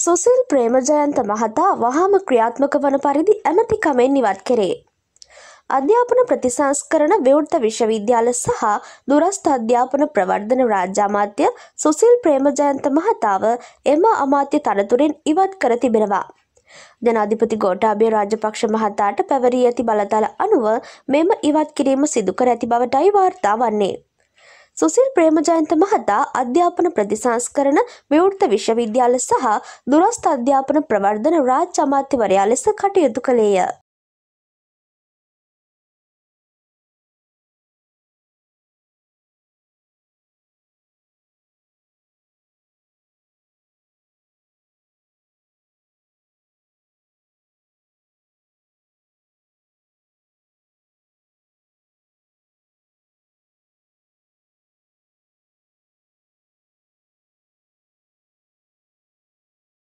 සුසිල් ප්‍රේමජයන්ත මහතා වහාම ක්‍රියාත්මක වන පරිදි ඇමතිකමෙන් නිවත් කෙරේ. අධ්‍යාපන ප්‍රතිසංස්කරන විවෘත විශ්වවිද්‍යාල සහ දුරස්ථ අධ්‍යාපන ප්‍රවර්ධන රාජ්‍යාමාත්‍ය සුසිල් ප්‍රේමජයන්ත මහතාව එම අමාත්‍ය තනතුරෙන් ඉවත් කර තිබෙනවා. ජනාධිපති ගෝටාබේ රාජපක්ෂ මහතාට පැවරී ඇති බලතල අනුව මෙම ඉවත් කිරීම සිදුකර ඇති බවටයි වාර්තා වන්නේ. ಸುಶೀಲ್ ಪ್ರೇಮಜಯಂತ ಮಹತಾ ಅಧ್ಯಾಪನ ಪ್ರತಿಸಂಸ್ಕರಣ විවෘත විශ්වවිද්‍යාල සහ දුරස්ථ අධ්‍යාපන ප්‍රවර්ධන රාජ්‍ය අමාත්‍යවරයා ලෙස කටයුතු කළේය.